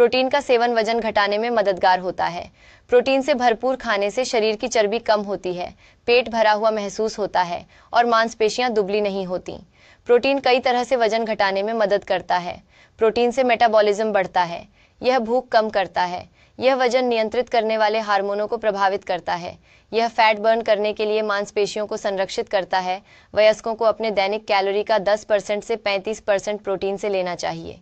protein का seven वजन घटाने में मददगार होता है प्रोटीन से भरपूर खाने से शरीर की चर्बी कम होती है पेट भरा हुआ महसूस होता है और मांसपेशियां दुबली नहीं होती प्रोटीन कई तरह से वजन घटाने में मदद करता है प्रोटीन से मेटाबॉलिज्म बढ़ता है यह भूख कम करता है यह वजन नियंत्रित करने वाले हार्मोनों को प्रभावित करता है यह फैट बर्न करने के लिए मांसपेशियों को संरक्षित करता है वयस्कों को अपने दैनिक कैलोरी का 10 परसेंट से 35 परसेंट प्रोटीन से लेना चाहिए